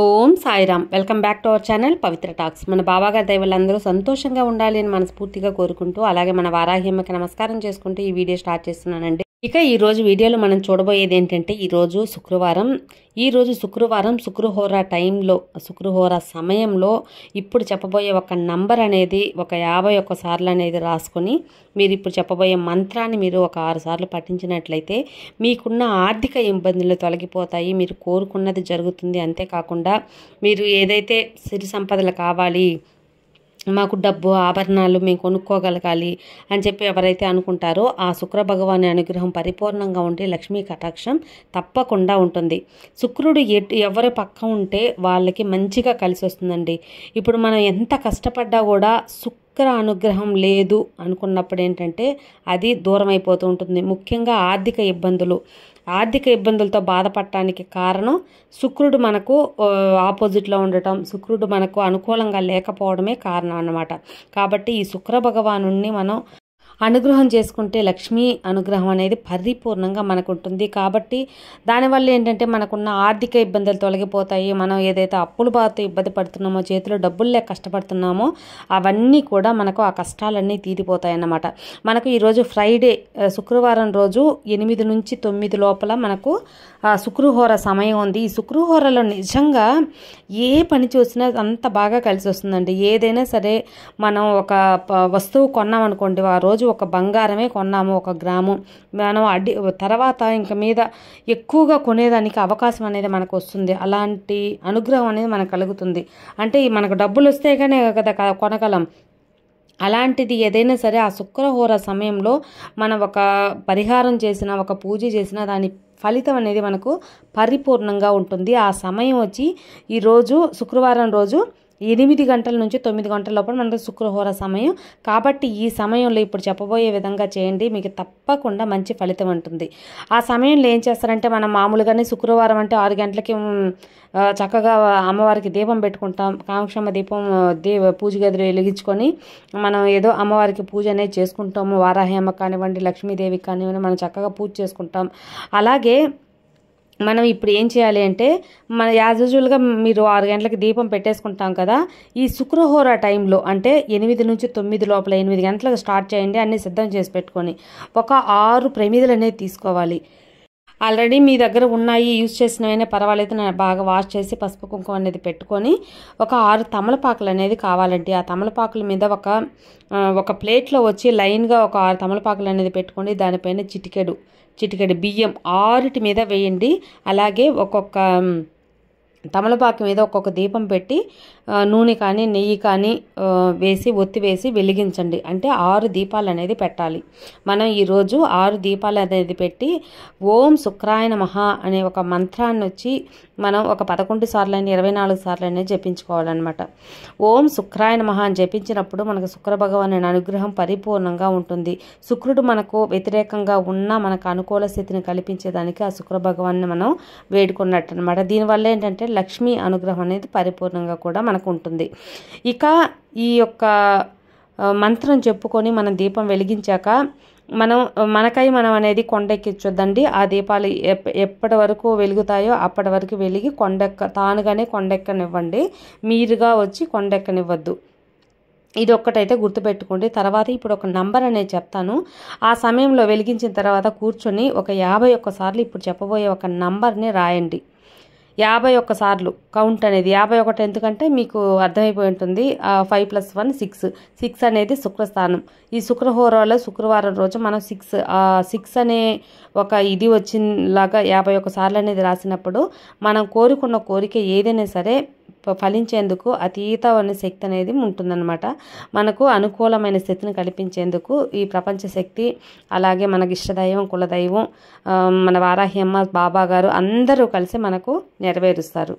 Om Sairam welcome back to our channel Pavitra talks మన బాబాగారి దైవలందరూ సంతోషంగా ఉండాలి అని మనస్ఫూర్తిగా కోరుకుంటూ అలాగే మన వారాహిమ్మకి నమస్కారం చేసుకుంటూ ఈ వీడియో స్టార్ట్ చేస్తున్నానండి ఇక ఈరోజు వీడియోలో మనం చూడబోయేది ఏంటంటే ఈరోజు శుక్రవారం ఈరోజు శుక్రవారం శుక్రహోర టైంలో శుక్రహోర సమయంలో ఇప్పుడు చెప్పబోయే ఒక నంబర్ అనేది ఒక యాభై ఒక్క సార్లు అనేది రాసుకొని మీరు ఇప్పుడు చెప్పబోయే మంత్రాన్ని మీరు ఒక ఆరు సార్లు పఠించినట్లయితే మీకున్న ఆర్థిక ఇబ్బందులు తొలగిపోతాయి మీరు కోరుకున్నది జరుగుతుంది అంతేకాకుండా మీరు ఏదైతే సిరి సంపదలు కావాలి మాకు డబ్బు ఆభరణాలు మేము కొనుక్కోగలగాలి అని చెప్పి ఎవరైతే అనుకుంటారో ఆ శుక్ర భగవాని అనుగ్రహం పరిపూర్ణంగా ఉండే లక్ష్మీ కటాక్షం తప్పకుండా ఉంటుంది శుక్రుడు ఎవరి పక్క ఉంటే వాళ్ళకి మంచిగా కలిసి వస్తుందండి ఇప్పుడు మనం ఎంత కష్టపడ్డా కూడా శుక్ర అనుగ్రహం లేదు అనుకున్నప్పుడు ఏంటంటే అది దూరం అయిపోతూ ఉంటుంది ముఖ్యంగా ఆర్థిక ఇబ్బందులు ఆర్థిక ఇబ్బందులతో బాధపడటానికి కారణం శుక్రుడు మనకు ఆపోజిట్లో ఉండటం శుక్రుడు మనకు అనుకూలంగా లేకపోవడమే కారణం అన్నమాట కాబట్టి ఈ శుక్ర భగవానుడిని మనం అనుగ్రహం చేసుకుంటే లక్ష్మీ అనుగ్రహం అనేది పరిపూర్ణంగా మనకు ఉంటుంది కాబట్టి దానివల్ల ఏంటంటే మనకున్న ఆర్థిక ఇబ్బందులు తొలగిపోతాయి మనం ఏదైతే అప్పులు బాధతో ఇబ్బంది పడుతున్నామో చేతిలో డబ్బులు లేక కష్టపడుతున్నామో అవన్నీ కూడా మనకు ఆ కష్టాలన్నీ తీరిపోతాయి అన్నమాట మనకు ఈరోజు ఫ్రైడే శుక్రవారం రోజు ఎనిమిది నుంచి తొమ్మిది లోపల మనకు శుక్రహోర సమయం ఉంది ఈ శుక్రహోరలో నిజంగా ఏ పని చూసినా అంత బాగా కలిసి వస్తుందండి ఏదైనా సరే మనం ఒక వస్తువు కొన్నామనుకోండి ఆ రోజు రోజు ఒక బంగారమే కొన్నాము ఒక గ్రాము మనం అడ్డి తర్వాత ఇంక మీద ఎక్కువగా కొనేదానికి అవకాశం అనేది మనకు వస్తుంది అలాంటి అనుగ్రహం అనేది మనకు కలుగుతుంది అంటే మనకు డబ్బులు వస్తే కానీ కదా కొనగలం అలాంటిది ఏదైనా సరే ఆ శుక్రహోర సమయంలో మనం ఒక పరిహారం చేసిన ఒక పూజ చేసిన దాని ఫలితం అనేది మనకు పరిపూర్ణంగా ఉంటుంది ఆ సమయం వచ్చి ఈరోజు శుక్రవారం రోజు ఎనిమిది గంటల నుంచి తొమ్మిది గంటల లోపల మనకు శుక్రహోర సమయం కాబట్టి ఈ సమయంలో ఇప్పుడు చెప్పబోయే విధంగా చేయండి మీకు తప్పకుండా మంచి ఫలితం ఉంటుంది ఆ సమయంలో ఏం చేస్తారంటే మనం మామూలుగానే శుక్రవారం అంటే ఆరు గంటలకి చక్కగా అమ్మవారికి దీపం పెట్టుకుంటాం కామక్షమ్మ దీపం దేవ పూజ గదిలో వెలిగించుకొని మనం ఏదో అమ్మవారికి పూజ అనేది చేసుకుంటాము అమ్మ కానివ్వండి లక్ష్మీదేవి కానివ్వండి మనం చక్కగా పూజ చేసుకుంటాం అలాగే మనం ఇప్పుడు ఏం చేయాలి అంటే మన యాజ్ యూజువల్గా మీరు ఆరు గంటలకు దీపం పెట్టేసుకుంటాం కదా ఈ శుక్రహోర టైంలో అంటే ఎనిమిది నుంచి తొమ్మిది లోపల ఎనిమిది గంటలకు స్టార్ట్ చేయండి అన్ని సిద్ధం చేసి పెట్టుకొని ఒక ఆరు ప్రమిదలు తీసుకోవాలి ఆల్రెడీ మీ దగ్గర ఉన్నాయి యూజ్ చేసినవైనా పర్వాలేదు నేను బాగా వాష్ చేసి పసుపు కుంకుమ అనేది పెట్టుకొని ఒక ఆరు తమలపాకులు అనేది కావాలండి ఆ తమలపాకుల మీద ఒక ఒక ప్లేట్లో వచ్చి లైన్గా ఒక ఆరు తమలపాకులు అనేది పెట్టుకొని దానిపైన చిటికెడు చిటికెడు బియ్యం ఆరిటి మీద వేయండి అలాగే ఒక్కొక్క తమలపాకు మీద ఒక్కొక్క దీపం పెట్టి నూనె కానీ నెయ్యి కానీ వేసి ఒత్తి వేసి వెలిగించండి అంటే ఆరు దీపాలు అనేది పెట్టాలి మనం ఈరోజు ఆరు దీపాలు అనేది పెట్టి ఓం శుక్రాయన మహా అనే ఒక మంత్రాన్ని వచ్చి మనం ఒక పదకొండు సార్లు ఇరవై నాలుగు సార్లు అయినా జపించుకోవాలన్నమాట ఓం శుక్రాయన మహా అని జపించినప్పుడు మనకు శుక్ర భగవాన్ అనే అనుగ్రహం పరిపూర్ణంగా ఉంటుంది శుక్రుడు మనకు వ్యతిరేకంగా ఉన్న మనకు అనుకూల స్థితిని కల్పించేదానికి ఆ శుక్ర భగవాన్ని మనం వేడుకున్నట్టు అనమాట దీనివల్ల ఏంటంటే లక్ష్మీ అనుగ్రహం అనేది పరిపూర్ణంగా కూడా మనకు ఉంటుంది ఇక ఈ యొక్క మంత్రం చెప్పుకొని మనం దీపం వెలిగించాక మనం మనకై మనం అనేది కొండెక్కించొద్దండి ఆ దీపాలు ఎప్పటి వరకు వెలుగుతాయో అప్పటి వరకు వెలిగి కొండెక్క తానుగానే కొండెక్కనివ్వండి మీరుగా వచ్చి కొండెక్కనివ్వద్దు ఇది ఒక్కటైతే గుర్తుపెట్టుకోండి తర్వాత ఇప్పుడు ఒక నంబర్ అనేది చెప్తాను ఆ సమయంలో వెలిగించిన తర్వాత కూర్చొని ఒక యాభై ఒక్కసార్లు ఇప్పుడు చెప్పబోయే ఒక నంబర్ని రాయండి యాభై ఒక్కసార్లు కౌంట్ అనేది యాభై ఒకటి ఎందుకంటే మీకు అర్థమైపోయి ఉంటుంది five plus one six six అనేది శుక్రస్థానం ఈ శుక్రహోరాలో శుక్రవారం రోజు మనం సిక్స్ సిక్స్ అనే ఒక ఇది వచ్చినలాగా యాభై ఒక్కసార్లు అనేది రాసినప్పుడు మనం కోరుకున్న కోరిక ఏదైనా సరే ఫలించేందుకు అతీతమైన శక్తి అనేది ఉంటుందన్నమాట మనకు అనుకూలమైన స్థితిని కల్పించేందుకు ఈ ప్రపంచ శక్తి అలాగే మనకి ఇష్టదైవం కులదైవం మన వారాహి అమ్మ బాబా గారు అందరూ కలిసి మనకు నెరవేరుస్తారు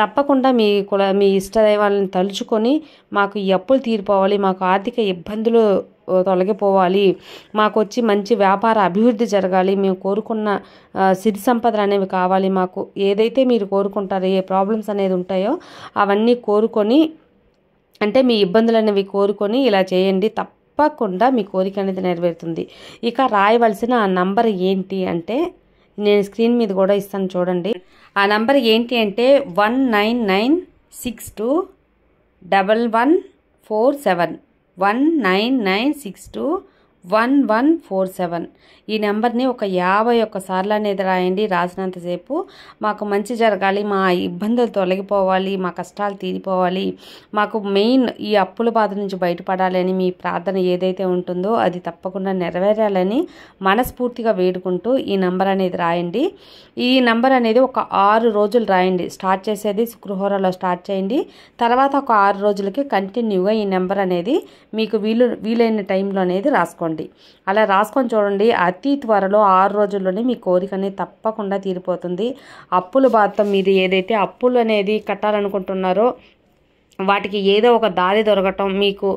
తప్పకుండా మీ కుల మీ ఇష్టదైవాలను తలుచుకొని మాకు ఈ అప్పులు తీరిపోవాలి మాకు ఆర్థిక ఇబ్బందులు తొలగిపోవాలి మాకు వచ్చి మంచి వ్యాపార అభివృద్ధి జరగాలి మేము కోరుకున్న సిరి సంపదలు అనేవి కావాలి మాకు ఏదైతే మీరు కోరుకుంటారో ఏ ప్రాబ్లమ్స్ అనేది ఉంటాయో అవన్నీ కోరుకొని అంటే మీ ఇబ్బందులు అనేవి కోరుకొని ఇలా చేయండి తప్పకుండా మీ కోరిక అనేది నెరవేరుతుంది ఇక రాయవలసిన ఆ నంబర్ ఏంటి అంటే నేను స్క్రీన్ మీద కూడా ఇస్తాను చూడండి ఆ నంబర్ ఏంటి అంటే one nine nine six two double one four seven one nine nine six two one one four seven ఈ నెంబర్ని ఒక యాభై ఒక్క సార్లు అనేది రాయండి రాసినంతసేపు మాకు మంచి జరగాలి మా ఇబ్బందులు తొలగిపోవాలి మా కష్టాలు తీరిపోవాలి మాకు మెయిన్ ఈ అప్పుల బాధ నుంచి బయటపడాలని మీ ప్రార్థన ఏదైతే ఉంటుందో అది తప్పకుండా నెరవేరాలని మనస్ఫూర్తిగా వేడుకుంటూ ఈ నెంబర్ అనేది రాయండి ఈ నెంబర్ అనేది ఒక ఆరు రోజులు రాయండి స్టార్ట్ చేసేది శుక్రహోరాలో స్టార్ట్ చేయండి తర్వాత ఒక ఆరు రోజులకి కంటిన్యూగా ఈ నెంబర్ అనేది మీకు వీలు వీలైన టైంలో అనేది రాసుకోండి రాసుకోండి అలా రాసుకొని చూడండి అతి త్వరలో ఆరు రోజుల్లోనే మీ కోరికనే తప్పకుండా తీరిపోతుంది అప్పుల బాధ మీరు ఏదైతే అప్పులు అనేది కట్టాలనుకుంటున్నారో వాటికి ఏదో ఒక దారి దొరకటం మీకు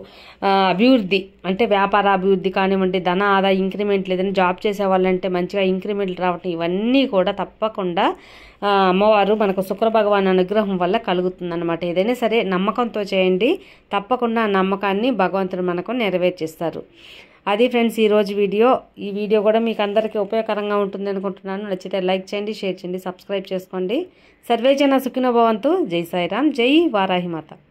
అభివృద్ధి అంటే వ్యాపార అభివృద్ధి కానివ్వండి ధన ఆదాయ ఇంక్రిమెంట్ లేదని జాబ్ చేసేవాళ్ళంటే మంచిగా ఇంక్రిమెంట్ రావటం ఇవన్నీ కూడా తప్పకుండా అమ్మవారు మనకు శుక్రభగవాన్ అనుగ్రహం వల్ల కలుగుతుందన్నమాట ఏదైనా సరే నమ్మకంతో చేయండి తప్పకుండా నమ్మకాన్ని భగవంతుడు మనకు నెరవేర్చిస్తారు అది ఫ్రెండ్స్ ఈరోజు వీడియో ఈ వీడియో కూడా మీకు అందరికీ ఉపయోగకరంగా ఉంటుంది అనుకుంటున్నాను నచ్చితే లైక్ చేయండి షేర్ చేయండి సబ్స్క్రైబ్ చేసుకోండి సర్వేజన సుఖినో భవంతు జై సాయిరామ్ జై వారాహిమాత